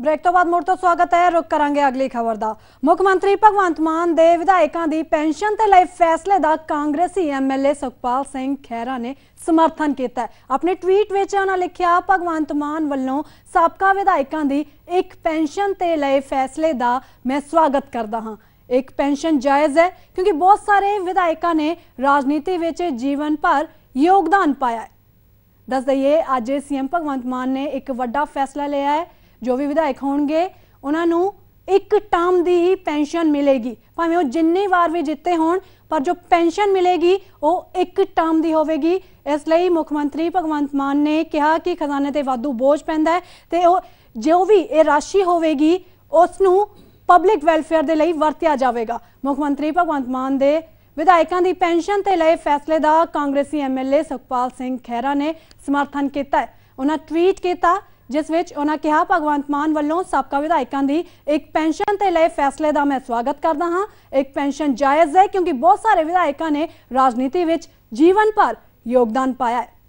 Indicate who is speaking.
Speaker 1: break ਤੋਂ ਬਾਅਦ ਮੁੜ ਤੋਂ ਸਵਾਗਤ ਹੈ ਰੁਕ ਕਰਾਂਗੇ ਅਗਲੀ ਖਬਰ ਦਾ ਮੁੱਖ ਮੰਤਰੀ ਭਗਵੰਤ ਮਾਨ ਦੇ ਵਿਧਾਇਕਾਂ ਦੀ ਪੈਨਸ਼ਨ ਤੇ ਲਈ ਫੈਸਲੇ ਦਾ ਕਾਂਗਰਸੀ ਐਮਐਲਏ ਸੁਖਪਾਲ ਸਿੰਘ ਖਹਿਰਾ ਨੇ ਸਮਰਥਨ ਕੀਤਾ ਆਪਣੇ ਟਵੀਟ ਵਿੱਚ ਉਹਨਾਂ ਲਿਖਿਆ ਭਗਵੰਤ ਮਾਨ ਵੱਲੋਂ ਸਾਬਕਾ ਵਿਧਾਇਕਾਂ ਦੀ ਇੱਕ ਪੈਨਸ਼ਨ ਤੇ ਲਈ ਫੈਸਲੇ ਦਾ ਮੈਂ ਸਵਾਗਤ ਕਰਦਾ ਹਾਂ ਇੱਕ ਪੈਨਸ਼ਨ ਜਾਇਜ਼ ਹੈ ਕਿਉਂਕਿ ਬਹੁਤ ਸਾਰੇ ਵਿਧਾਇਕਾਂ ਨੇ ਰਾਜਨੀਤੀ ਵਿੱਚ ਜੀਵਨ ਭਰ ਯੋਗਦਾਨ ਪਾਇਆ ਦੱਸ ਦਈਏ ਅੱਜ ਸੀਐਮ ਭਗਵੰਤ ਮਾਨ ਨੇ ਇੱਕ ਵੱਡਾ ਫੈਸਲਾ ਲਿਆ ਹੈ ਜੋ ਵੀ ਵਿਧਾਇਕ ਹੋਣਗੇ ਉਹਨਾਂ ਨੂੰ ਇੱਕ ਟਰਮ ਦੀ ਹੀ ਪੈਨਸ਼ਨ ਮਿਲੇਗੀ ਭਾਵੇਂ ਉਹ ਜਿੰਨੀ ਵਾਰ ਵੀ ਜਿੱਤੇ ਹੋਣ ਪਰ ਜੋ ਪੈਨਸ਼ਨ ਮਿਲੇਗੀ ਉਹ ਇੱਕ ਟਰਮ ਦੀ ਹੋਵੇਗੀ ਇਸ ਲਈ ਮੁੱਖ ਮੰਤਰੀ ਭਗਵੰਤ ਮਾਨ ਨੇ ਕਿਹਾ ਕਿ ਖਜ਼ਾਨੇ ਤੇ ਵਾਧੂ ਬੋਝ ਪੈਂਦਾ ਹੈ ਤੇ ਉਹ ਜੋ ਵੀ ਇਹ ਰਾਸ਼ੀ ਹੋਵੇਗੀ ਉਸ ਨੂੰ ਪਬਲਿਕ ਵੈਲਫੇਅਰ ਦੇ ਲਈ ਵਰਤਿਆ ਜਾਵੇਗਾ ਮੁੱਖ ਮੰਤਰੀ ਭਗਵੰਤ ਮਾਨ ਦੇ ਵਿਧਾਇਕਾਂ ਦੀ ਪੈਨਸ਼ਨ ਤੇ ਲਏ ਫੈਸਲੇ ਦਾ ਕਾਂਗਰਸੀ ਐਮਐਲਏ ਸੁਖਪਾਲ ਸਿੰਘ ਖਹਿਰਾ ਨੇ ਸਮਰਥਨ ਕੀਤਾ ਹੈ ਉਹਨਾਂ ਟਵੀਟ ਕੀਤਾ ਜਿਸ ਵਿੱਚ ਉਹਨਾਂ ਕਿਹਾ ਭਗਵੰਤ ਮਾਨ ਵੱਲੋਂ ਸਾਬਕਾ ਵਿਧਾਇਕਾਂ ਦੀ ਇੱਕ ਪੈਨਸ਼ਨ ਤੇ ਲਏ ਫੈਸਲੇ ਦਾ ਮੈਂ ਸਵਾਗਤ ਕਰਦਾ ਹਾਂ ਇੱਕ ਪੈਨਸ਼ਨ ਜਾਇਜ਼ ਹੈ ਕਿਉਂਕਿ ਬਹੁਤ ਸਾਰੇ ਵਿਧਾਇਕਾਂ ਨੇ ਰਾਜਨੀਤੀ ਵਿੱਚ ਜੀਵਨ ਭਰ ਯੋਗਦਾਨ ਪਾਇਆ ਹੈ